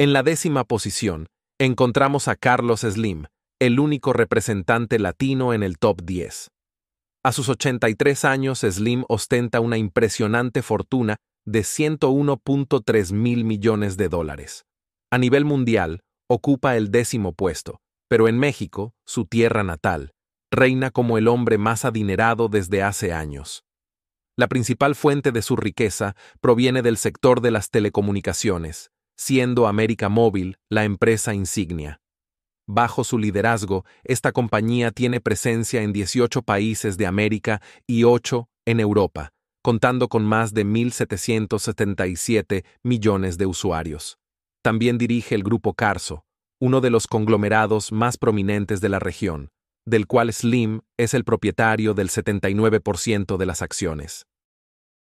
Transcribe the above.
En la décima posición, encontramos a Carlos Slim, el único representante latino en el top 10. A sus 83 años, Slim ostenta una impresionante fortuna de 101.3 mil millones de dólares. A nivel mundial, ocupa el décimo puesto, pero en México, su tierra natal, reina como el hombre más adinerado desde hace años. La principal fuente de su riqueza proviene del sector de las telecomunicaciones, siendo América Móvil la empresa insignia. Bajo su liderazgo, esta compañía tiene presencia en 18 países de América y 8 en Europa, contando con más de 1.777 millones de usuarios. También dirige el grupo Carso, uno de los conglomerados más prominentes de la región, del cual Slim es el propietario del 79% de las acciones.